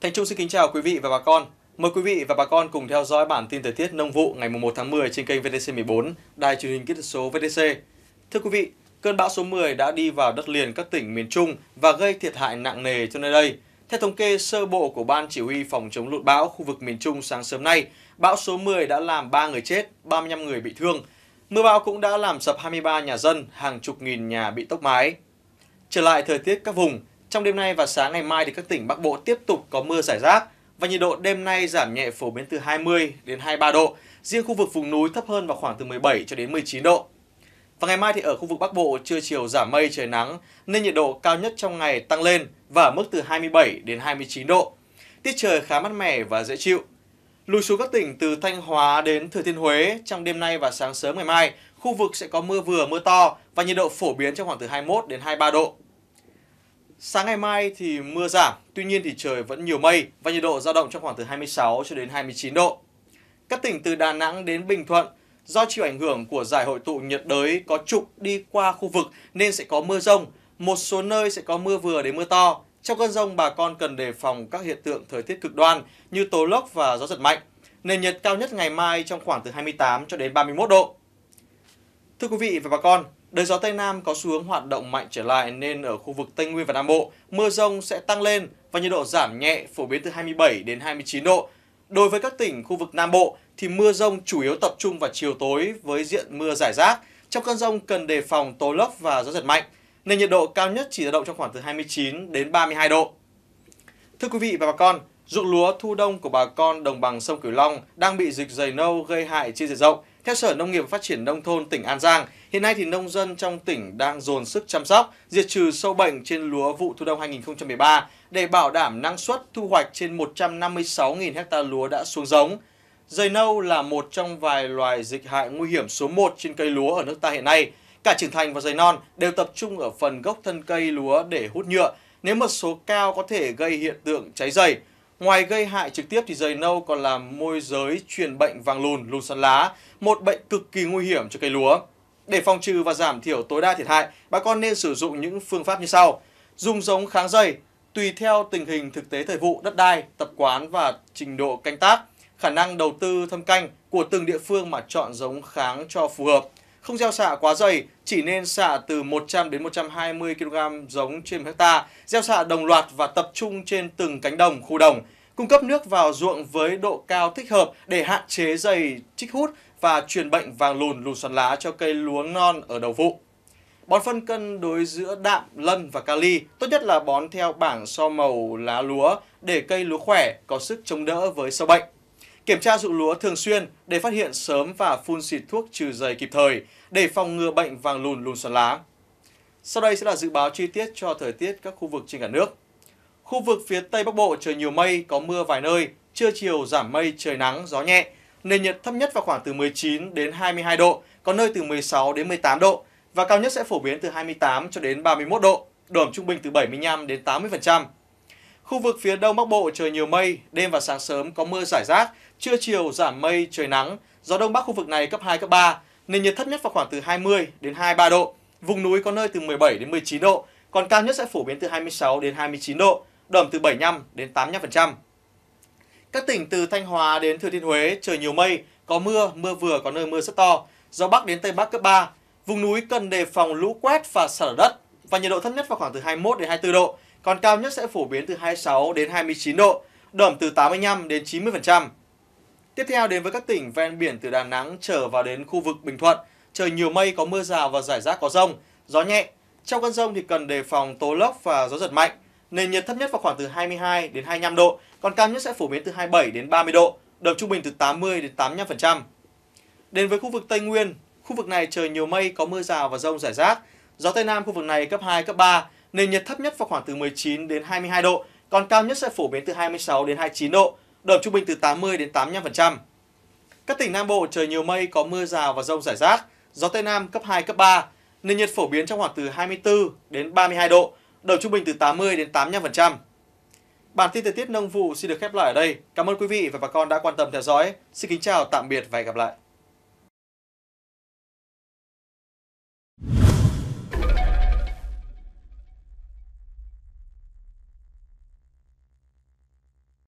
Thành Trung xin kính chào quý vị và bà con. Mời quý vị và bà con cùng theo dõi bản tin thời tiết nông vụ ngày 1 tháng 10 trên kênh VTC 14, đài truyền hình kỹ thuật số VTC. Thưa quý vị, cơn bão số 10 đã đi vào đất liền các tỉnh miền Trung và gây thiệt hại nặng nề cho nơi đây. Theo thống kê sơ bộ của Ban Chỉ huy Phòng chống lụt bão khu vực miền Trung sáng sớm nay, bão số 10 đã làm 3 người chết, 35 người bị thương. Mưa bão cũng đã làm sập 23 nhà dân, hàng chục nghìn nhà bị tốc mái. Trở lại thời tiết các vùng, trong đêm nay và sáng ngày mai thì các tỉnh Bắc Bộ tiếp tục có mưa rải rác và nhiệt độ đêm nay giảm nhẹ phổ biến từ 20 đến 23 độ, riêng khu vực vùng núi thấp hơn vào khoảng từ 17 cho đến 19 độ. Và ngày mai thì ở khu vực Bắc Bộ trưa chiều giảm mây trời nắng nên nhiệt độ cao nhất trong ngày tăng lên và ở mức từ 27 đến 29 độ. Tiết trời khá mát mẻ và dễ chịu. Lùi xuống các tỉnh từ Thanh Hóa đến Thừa Thiên Huế trong đêm nay và sáng sớm ngày mai, khu vực sẽ có mưa vừa mưa to và nhiệt độ phổ biến trong khoảng từ 21 đến 23 độ. Sáng ngày mai thì mưa giảm, tuy nhiên thì trời vẫn nhiều mây và nhiệt độ dao động trong khoảng từ 26 cho đến 29 độ. Các tỉnh từ Đà Nẵng đến Bình Thuận do chịu ảnh hưởng của giải hội tụ nhiệt đới có trục đi qua khu vực nên sẽ có mưa rông, một số nơi sẽ có mưa vừa đến mưa to. Trong cơn rông bà con cần đề phòng các hiện tượng thời tiết cực đoan như tố lốc và gió giật mạnh. Nền nhiệt cao nhất ngày mai trong khoảng từ 28 cho đến 31 độ. Thưa quý vị và bà con, Đời gió Tây Nam có xu hướng hoạt động mạnh trở lại nên ở khu vực Tây Nguyên và Nam Bộ, mưa rông sẽ tăng lên và nhiệt độ giảm nhẹ phổ biến từ 27 đến 29 độ. Đối với các tỉnh khu vực Nam Bộ thì mưa rông chủ yếu tập trung vào chiều tối với diện mưa rải rác. Trong cơn rông cần đề phòng tố lốc và gió giật mạnh, nên nhiệt độ cao nhất chỉ dao động trong khoảng từ 29 đến 32 độ. Thưa quý vị và bà con, ruộng lúa thu đông của bà con đồng bằng sông Cửu Long đang bị dịch dày nâu gây hại trên diện rộng theo Sở Nông nghiệp và Phát triển Nông thôn tỉnh An Giang, hiện nay thì nông dân trong tỉnh đang dồn sức chăm sóc, diệt trừ sâu bệnh trên lúa vụ thu đông 2013 để bảo đảm năng suất thu hoạch trên 156.000 ha lúa đã xuống giống. Dây nâu là một trong vài loài dịch hại nguy hiểm số 1 trên cây lúa ở nước ta hiện nay. Cả trưởng thành và dây non đều tập trung ở phần gốc thân cây lúa để hút nhựa, nếu mật số cao có thể gây hiện tượng cháy dày. Ngoài gây hại trực tiếp thì dây nâu còn làm môi giới truyền bệnh vàng lùn, lùn sán lá, một bệnh cực kỳ nguy hiểm cho cây lúa. Để phòng trừ và giảm thiểu tối đa thiệt hại, bà con nên sử dụng những phương pháp như sau. Dùng giống kháng dây tùy theo tình hình thực tế thời vụ, đất đai, tập quán và trình độ canh tác, khả năng đầu tư thâm canh của từng địa phương mà chọn giống kháng cho phù hợp không gieo xạ quá dày, chỉ nên xạ từ 100 đến 120 kg giống trên 1 hecta, gieo xạ đồng loạt và tập trung trên từng cánh đồng, khu đồng, cung cấp nước vào ruộng với độ cao thích hợp để hạn chế dày trích hút và truyền bệnh vàng lùn lùn xoắn lá cho cây lúa non ở đầu vụ. Bón phân cân đối giữa đạm, lân và kali, tốt nhất là bón theo bảng so màu lá lúa để cây lúa khỏe, có sức chống đỡ với sâu bệnh. Kiểm tra ruộng lúa thường xuyên để phát hiện sớm và phun xịt thuốc trừ dày kịp thời để phòng ngừa bệnh vàng lùn lùn xoắn lá. Sau đây sẽ là dự báo chi tiết cho thời tiết các khu vực trên cả nước. Khu vực phía Tây Bắc Bộ trời nhiều mây, có mưa vài nơi, trưa chiều giảm mây, trời nắng, gió nhẹ. Nền nhiệt thấp nhất vào khoảng từ 19 đến 22 độ, có nơi từ 16 đến 18 độ và cao nhất sẽ phổ biến từ 28 cho đến 31 độ, độ ẩm trung bình từ 75 đến 80%. Khu vực phía đông bắc bộ trời nhiều mây, đêm và sáng sớm có mưa rải rác, trưa chiều giảm mây trời nắng, gió đông bắc khu vực này cấp 2 cấp 3, nền nhiệt thấp nhất vào khoảng từ 20 đến 23 độ, vùng núi có nơi từ 17 đến 19 độ, còn cao nhất sẽ phổ biến từ 26 đến 29 độ, đậm từ 75 đến 85%. Các tỉnh từ Thanh Hóa đến Thừa Thiên Huế trời nhiều mây, có mưa, mưa vừa có nơi mưa rất to, gió bắc đến tây bắc cấp 3. Vùng núi cần đề phòng lũ quét và sạt lở đất và nhiệt độ thấp nhất vào khoảng từ 21 đến 24 độ, còn cao nhất sẽ phổ biến từ 26 đến 29 độ, độ từ 85 đến 90%. Tiếp theo đến với các tỉnh ven biển từ Đà Nẵng trở vào đến khu vực Bình Thuận, trời nhiều mây có mưa rào và rải rác có rông, gió nhẹ. Trong cơn rông thì cần đề phòng tố lốc và gió giật mạnh. Nền nhiệt thấp nhất vào khoảng từ 22 đến 25 độ, còn cao nhất sẽ phổ biến từ 27 đến 30 độ, đợt trung bình từ 80 đến 85%. Đến với khu vực Tây Nguyên, khu vực này trời nhiều mây có mưa rào và rông rải rác, gió Tây Nam khu vực này cấp 2, cấp 3, nền nhiệt thấp nhất vào khoảng từ 19 đến 22 độ, còn cao nhất sẽ phổ biến từ 26 đến 29 độ, độ ẩm trung bình từ 80 đến 85%. Các tỉnh Nam Bộ trời nhiều mây có mưa rào và rông rải rác, gió Tây Nam cấp 2, cấp 3, nền nhiệt phổ biến trong khoảng từ 24 đến 32 độ, độ trung bình từ 80 đến 85%. Bản tin thời tiết nông vụ xin được khép lại ở đây. Cảm ơn quý vị và bà con đã quan tâm theo dõi. Xin kính chào, tạm biệt và hẹn gặp lại.